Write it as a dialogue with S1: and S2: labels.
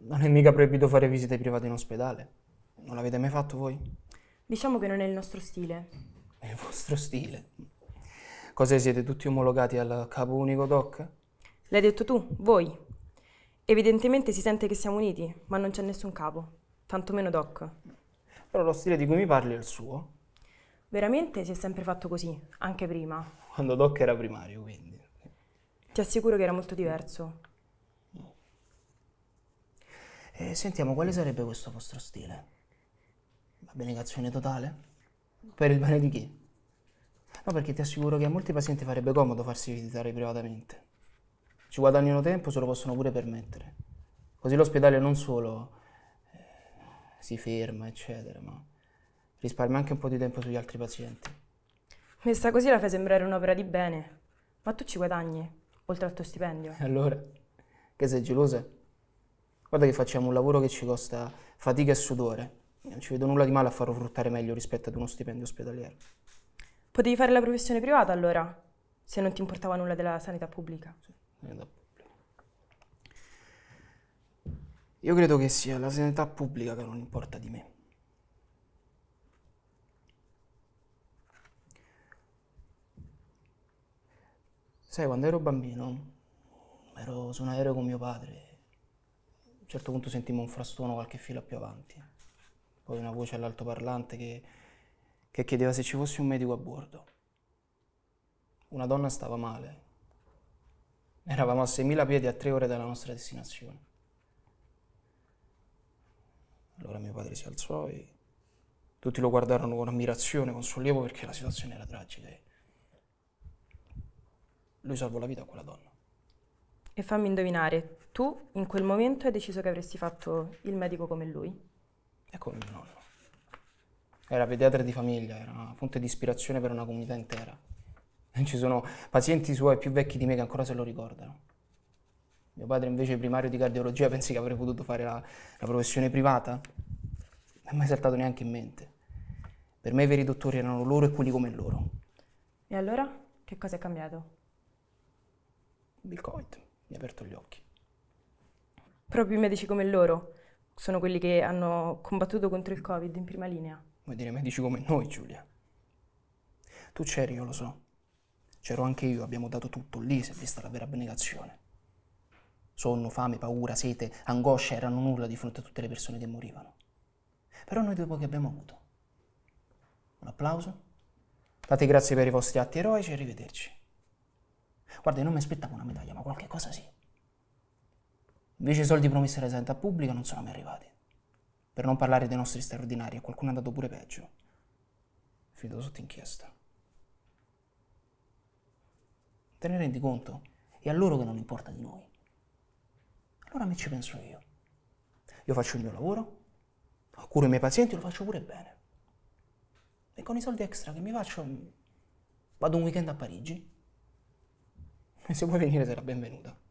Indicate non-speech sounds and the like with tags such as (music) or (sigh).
S1: non è mica proibito fare visite private in ospedale. Non l'avete mai fatto voi?
S2: Diciamo che non è il nostro stile.
S1: È il vostro stile? Cosa siete tutti omologati al capo unico doc?
S2: L'hai detto tu, voi. Evidentemente si sente che siamo uniti, ma non c'è nessun capo, tantomeno doc.
S1: Però lo stile di cui mi parli è il suo.
S2: Veramente si è sempre fatto così, anche prima.
S1: Quando doc era primario, quindi.
S2: Ti assicuro che era molto diverso.
S1: E sentiamo quale sarebbe questo vostro stile. Abnegazione totale? Per il bene di chi? No, perché ti assicuro che a molti pazienti farebbe comodo farsi visitare privatamente. Ci guadagnano tempo, se lo possono pure permettere. Così l'ospedale non solo eh, si ferma, eccetera, ma risparmia anche un po' di tempo sugli altri pazienti.
S2: Messa così la fai sembrare un'opera di bene, ma tu ci guadagni, oltre al tuo stipendio. E allora?
S1: Che sei gelosa? guarda che facciamo un lavoro che ci costa fatica e sudore, non ci vedo nulla di male a farlo fruttare meglio rispetto ad uno stipendio ospedaliero.
S2: Potevi fare la professione privata allora, se non ti importava nulla della sanità pubblica. Sì,
S1: sanità pubblica. Io credo che sia la sanità pubblica che non importa di me. Sai, quando ero bambino ero su un aereo con mio padre un certo punto sentimmo un frastuono qualche fila più avanti. Poi una voce all'altoparlante che, che chiedeva se ci fosse un medico a bordo. Una donna stava male. Eravamo a 6.000 piedi a tre ore dalla nostra destinazione. Allora mio padre si alzò e tutti lo guardarono con ammirazione, con sollievo perché la situazione era tragica. Lui salvò la vita a quella donna.
S2: E fammi indovinare, tu in quel momento hai deciso che avresti fatto il medico come lui?
S1: È come mio ecco, nonno. Era pediatra di famiglia, era una fonte di ispirazione per una comunità intera. (laughs) Ci sono pazienti suoi più vecchi di me che ancora se lo ricordano. Mio padre invece primario di cardiologia pensi che avrei potuto fare la, la professione privata? Non è mai saltato neanche in mente. Per me i veri dottori erano loro e quelli come loro.
S2: E allora che cosa è cambiato? Il Covid
S1: mi ha aperto gli occhi.
S2: Proprio i medici come loro sono quelli che hanno combattuto contro il Covid in prima linea.
S1: Vuoi dire medici come noi, Giulia? Tu c'eri, io lo so. C'ero anche io, abbiamo dato tutto, lì si è vista la vera abnegazione. Sonno, fame, paura, sete, angoscia erano nulla di fronte a tutte le persone che morivano. Però noi due pochi abbiamo avuto. Un applauso. Date grazie per i vostri atti eroici e arrivederci. Guarda, io non mi aspettavo una medaglia, ma qualche cosa sì. Invece i soldi promessi alla sanità pubblica non sono mai arrivati. Per non parlare dei nostri straordinari, qualcuno è andato pure peggio. Fido sotto inchiesta. Te ne rendi conto? È a loro che non importa di noi. Allora a me ci penso io. Io faccio il mio lavoro, curo i miei pazienti, e lo faccio pure bene. E con i soldi extra che mi faccio vado un weekend a Parigi, e (laughs) se vuoi venire sarà benvenuta.